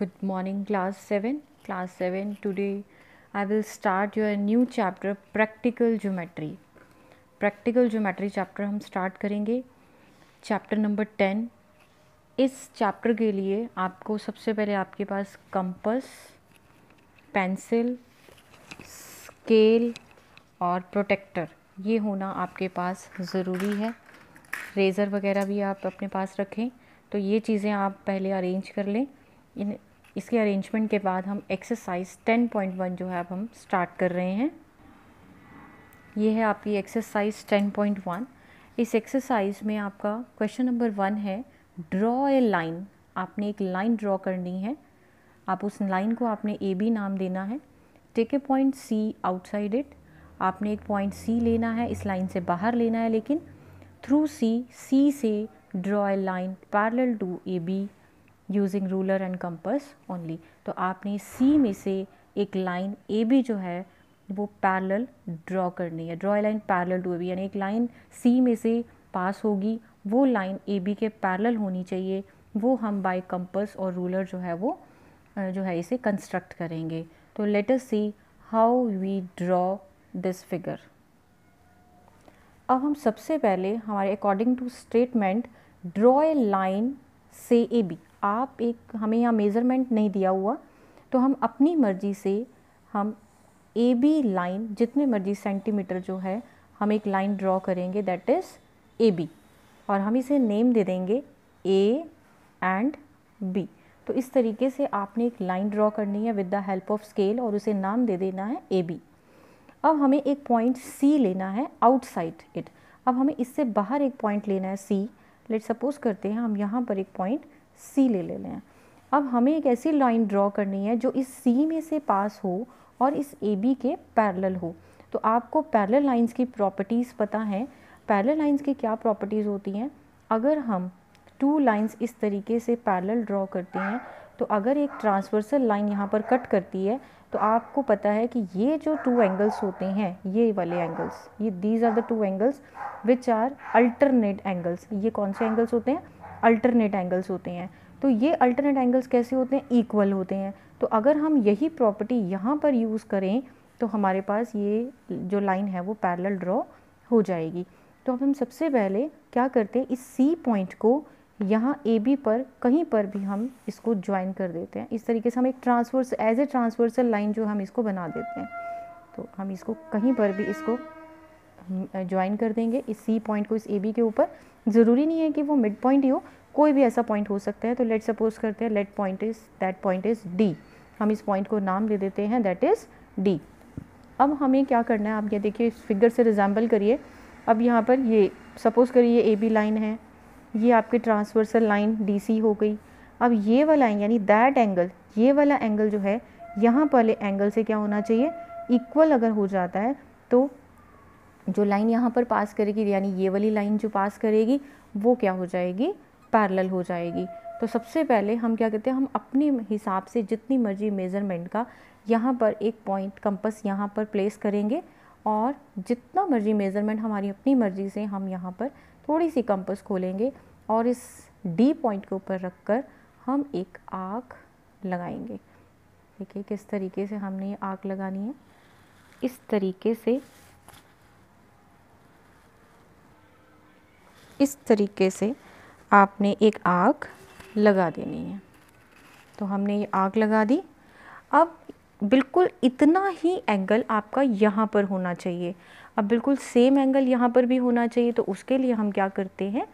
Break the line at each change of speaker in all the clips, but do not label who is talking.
good morning class 7 class 7 today i will start your new chapter practical geometry practical geometry chapter हम start करेंगे chapter number 10 इस chapter के लिए आपको सबसे पहले आपके पास compass pencil scale और protector ये होना आपके पास ज़रूरी है रेज़र वगैरह भी आप अपने पास रखें तो ये चीज़ें आप पहले अरेंज कर लें इन इसके अरेंजमेंट के बाद हम एक्सरसाइज 10.1 जो है अब हम स्टार्ट कर रहे हैं ये है आपकी एक्सरसाइज 10.1 इस एक्सरसाइज में आपका क्वेश्चन नंबर वन है ड्रॉ ए लाइन आपने एक लाइन ड्रॉ करनी है आप उस लाइन को आपने ए बी नाम देना है take a point C outside it आपने एक पॉइंट सी लेना है इस लाइन से बाहर लेना है लेकिन थ्रू सी सी से draw a line parallel to A B using ruler and compass only तो आपने सी में से एक लाइन ए बी जो है वो पैरल ड्रॉ करनी है draw line parallel to A B यानी एक लाइन सी में से पास होगी वो लाइन ए बी के पैरल होनी चाहिए वो हम बाय कंपस और रूलर जो है वो जो है इसे कंस्ट्रक्ट करेंगे तो let us see how we draw this figure अब हम सबसे पहले हमारे according to statement draw a line से ए बी आप एक हमें यहाँ मेज़रमेंट नहीं दिया हुआ तो हम अपनी मर्ज़ी से हम ए बी लाइन जितने मर्जी सेंटीमीटर जो है हम एक लाइन ड्रॉ करेंगे दैट इज़ ए बी और हम इसे नेम दे देंगे ए एंड बी तो इस तरीके से आपने एक लाइन ड्रॉ करनी है with the help of scale और उसे नाम दे देना है ए बी अब हमें एक पॉइंट सी लेना है आउटसाइड इट अब हमें इससे बाहर एक पॉइंट लेना है सी लेट सपोज करते हैं हम यहाँ पर एक पॉइंट सी ले लेना हैं अब हमें एक ऐसी लाइन ड्रॉ करनी है जो इस सी में से पास हो और इस ए बी के पैरेलल हो तो आपको पैरेलल लाइंस की प्रॉपर्टीज़ पता हैं पैरेलल लाइंस की क्या प्रॉपर्टीज़ होती हैं अगर हम टू लाइंस इस तरीके से पैरेलल ड्रॉ करते हैं तो अगर एक ट्रांसवर्सल लाइन यहाँ पर कट करती है तो आपको पता है कि ये जो टू एंगल्स होते हैं ये वाले एंगल्स ये these are the two angles which are alternate angles ये कौन से एंगल्स होते हैं अल्टरनेट एंगल्स होते हैं तो ये अल्टरनेट एंगल्स कैसे होते हैं इक्वल होते हैं तो अगर हम यही प्रॉपर्टी यहाँ पर यूज़ करें तो हमारे पास ये जो लाइन है वो पैरेलल ड्रॉ हो जाएगी तो अब हम सबसे पहले क्या करते हैं इस सी पॉइंट को यहाँ ए बी पर कहीं पर भी हम इसको ज्वाइन कर देते हैं इस तरीके से हम एक transverse as a transversal line जो हम इसको बना देते हैं तो हम इसको कहीं पर भी इसको ज्वाइन कर देंगे इस सी पॉइंट को इस ए बी के ऊपर ज़रूरी नहीं है कि वो मिड पॉइंट ही हो कोई भी ऐसा पॉइंट हो सकता है तो लेट सपोज करते हैं let point is that point is D हम इस पॉइंट को नाम दे देते हैं दैट इज़ डी अब हमें क्या करना है आप ये देखिए इस फिगर से रिजाम्बल करिए अब यहाँ पर ये सपोज़ करिए ए बी लाइन है ये आपके ट्रांसवर्सल लाइन डी सी हो गई अब ये वाला यानी दैट एंगल ये वाला एंगल जो है यहाँ पहले एंगल से क्या होना चाहिए इक्वल अगर हो जाता है तो जो लाइन यहाँ पर पास करेगी यानी ये वाली लाइन जो पास करेगी वो क्या हो जाएगी पैरल हो जाएगी तो सबसे पहले हम क्या करते हैं हम अपने हिसाब से जितनी मर्जी मेज़रमेंट का यहाँ पर एक पॉइंट कंपस यहाँ पर प्लेस करेंगे और जितना मर्जी मेज़रमेंट हमारी अपनी मर्ज़ी से हम यहाँ पर थोड़ी सी कंपस खोलेंगे और इस डी पॉइंट के ऊपर रख कर हम एक आग लगाएंगे देखिए किस तरीके से हमने ये आग लगानी है इस तरीके से इस तरीके से आपने एक आग लगा देनी है तो हमने ये आग लगा दी अब बिल्कुल इतना ही एंगल आपका यहाँ पर होना चाहिए अब बिल्कुल सेम एंगल यहाँ पर भी होना चाहिए तो उसके लिए हम क्या करते हैं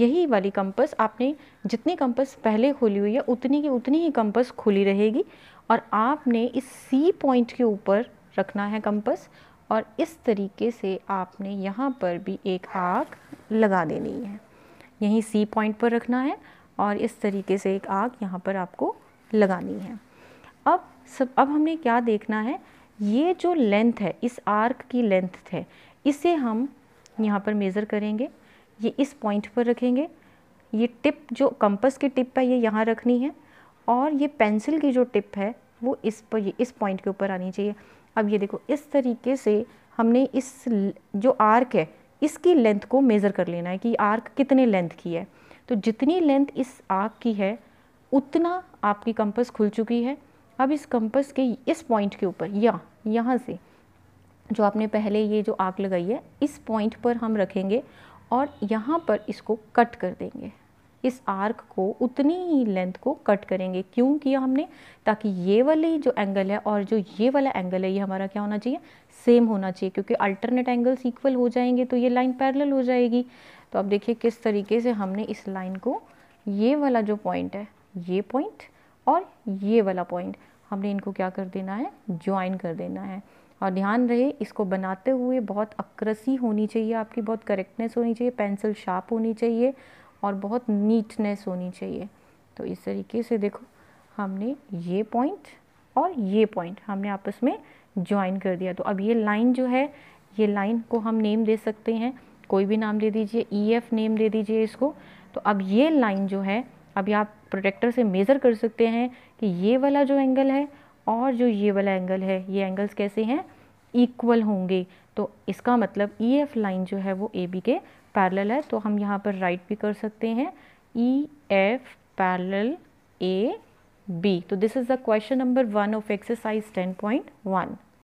यही वाली कंपस आपने जितनी कंपस पहले खोली हुई है उतनी की उतनी ही कंपस खुली रहेगी और आपने इस सी पॉइंट के ऊपर रखना है कंपस और इस तरीके से आपने यहाँ पर भी एक आग लगा देनी है यहीं सी पॉइंट पर रखना है और इस तरीके से एक आग यहाँ पर आपको लगानी है अब सब अब हमने क्या देखना है ये जो लेंथ है इस आर्क की लेंथ है इसे हम यहाँ पर मेज़र करेंगे ये इस पॉइंट पर रखेंगे ये टिप जो कंपस की टिप है ये यहाँ रखनी है और ये पेंसिल की जो टिप है वो इस पर ये इस पॉइंट के ऊपर आनी चाहिए अब ये देखो इस तरीके से हमने इस जो आर्क है इसकी लेंथ को मेज़र कर लेना है कि आर्क कितने लेंथ की है तो जितनी लेंथ इस आर्क की है उतना आपकी कंपस खुल चुकी है अब इस कंपस के इस पॉइंट के ऊपर या यहाँ से जो आपने पहले ये जो आग लगाई है इस पॉइंट पर हम रखेंगे और यहाँ पर इसको कट कर देंगे इस आर्क को उतनी ही लेंथ को कट करेंगे क्यों किया हमने ताकि ये वाले जो एंगल है और जो ये वाला एंगल है ये हमारा क्या होना चाहिए सेम होना चाहिए क्योंकि अल्टरनेट एंगल्स इक्वल हो जाएंगे तो ये लाइन पैरेलल हो जाएगी तो अब देखिए किस तरीके से हमने इस लाइन को ये वाला जो पॉइंट है ये पॉइंट और ये वाला पॉइंट हमने इनको क्या कर देना है ज्वाइन कर देना है और ध्यान रहे इसको बनाते हुए बहुत अक्रसी होनी चाहिए आपकी बहुत करेक्टनेस होनी चाहिए पेंसिल शार्प होनी चाहिए और बहुत नीटनेस होनी चाहिए तो इस तरीके से देखो हमने ये पॉइंट और ये पॉइंट हमने आपस में ज्वाइन कर दिया तो अब ये लाइन जो है ये लाइन को हम नेम दे सकते हैं कोई भी नाम दे दीजिए ई एफ नेम दे दीजिए इसको तो अब ये लाइन जो है अभी आप प्रोटेक्टर से मेज़र कर सकते हैं कि ये वाला जो एंगल है और जो ये वाला एंगल है ये एंगल्स कैसे हैं इक्वल होंगे तो इसका मतलब ई एफ लाइन जो है वो ए बी के पैरल है तो हम यहाँ पर राइट भी कर सकते हैं E F parallel A B तो this is the question number one of exercise ten point one